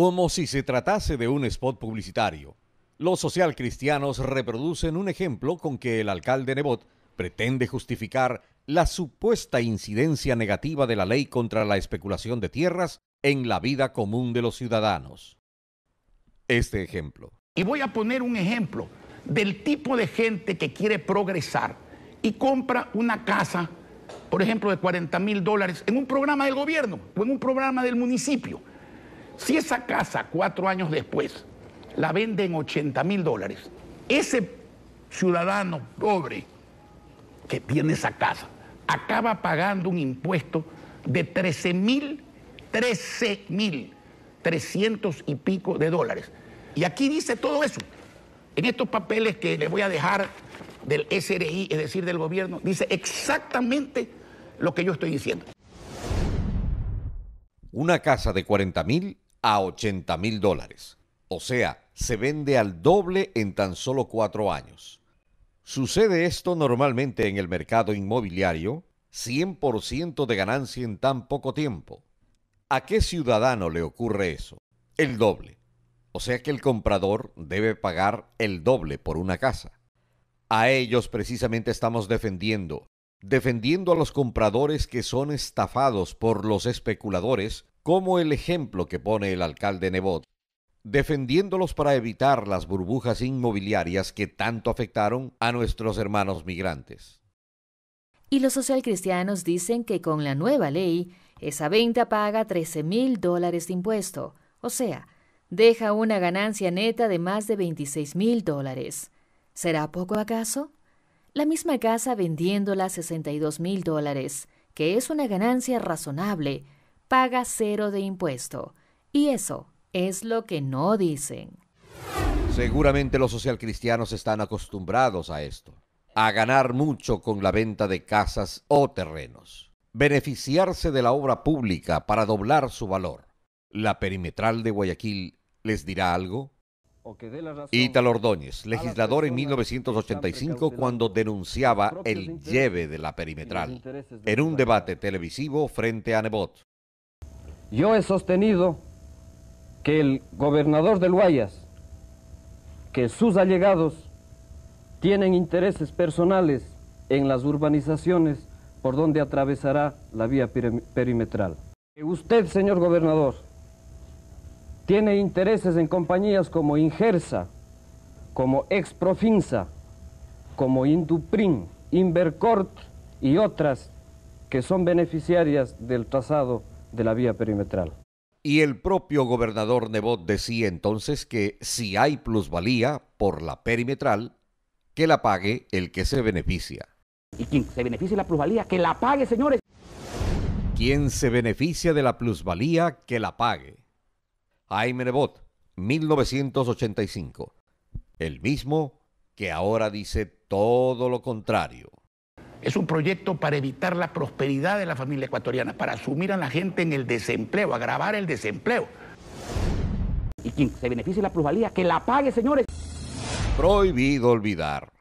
como si se tratase de un spot publicitario. Los socialcristianos reproducen un ejemplo con que el alcalde Nebot pretende justificar la supuesta incidencia negativa de la ley contra la especulación de tierras en la vida común de los ciudadanos. Este ejemplo. Y voy a poner un ejemplo del tipo de gente que quiere progresar y compra una casa, por ejemplo, de 40 mil dólares en un programa del gobierno o en un programa del municipio si esa casa cuatro años después la venden en 80 mil dólares, ese ciudadano pobre que tiene esa casa acaba pagando un impuesto de 13 mil, 13 mil, 300 y pico de dólares. Y aquí dice todo eso. En estos papeles que les voy a dejar del SRI, es decir, del gobierno, dice exactamente lo que yo estoy diciendo. Una casa de 40 mil a 80 mil dólares. O sea, se vende al doble en tan solo cuatro años. Sucede esto normalmente en el mercado inmobiliario, 100% de ganancia en tan poco tiempo. ¿A qué ciudadano le ocurre eso? El doble. O sea que el comprador debe pagar el doble por una casa. A ellos precisamente estamos defendiendo, defendiendo a los compradores que son estafados por los especuladores como el ejemplo que pone el alcalde Nebot, defendiéndolos para evitar las burbujas inmobiliarias que tanto afectaron a nuestros hermanos migrantes. Y los socialcristianos dicen que con la nueva ley, esa venta paga 13 mil dólares de impuesto, o sea, deja una ganancia neta de más de 26 mil dólares. ¿Será poco acaso? La misma casa vendiéndola a 62 mil dólares, que es una ganancia razonable, paga cero de impuesto. Y eso es lo que no dicen. Seguramente los socialcristianos están acostumbrados a esto, a ganar mucho con la venta de casas o terrenos, beneficiarse de la obra pública para doblar su valor. ¿La perimetral de Guayaquil les dirá algo? Ítalo Ordóñez, legislador en 1985 cuando denunciaba el lleve de la perimetral en un debate televisivo frente a Nebot. Yo he sostenido que el gobernador de Guayas, que sus allegados tienen intereses personales en las urbanizaciones por donde atravesará la vía perimetral. Usted, señor gobernador, tiene intereses en compañías como Ingersa, como Exprofinsa, como Induprin, Invercort y otras que son beneficiarias del trazado de la vía perimetral. Y el propio gobernador Nebot decía entonces que si hay plusvalía por la perimetral, que la pague el que se beneficia. Y quien se beneficie de la plusvalía, que la pague, señores. Quien se beneficia de la plusvalía, que la pague. Jaime Nebot, 1985. El mismo que ahora dice todo lo contrario. Es un proyecto para evitar la prosperidad de la familia ecuatoriana, para asumir a la gente en el desempleo, agravar el desempleo. Y quien se beneficie de la plusvalía, que la pague, señores. Prohibido olvidar.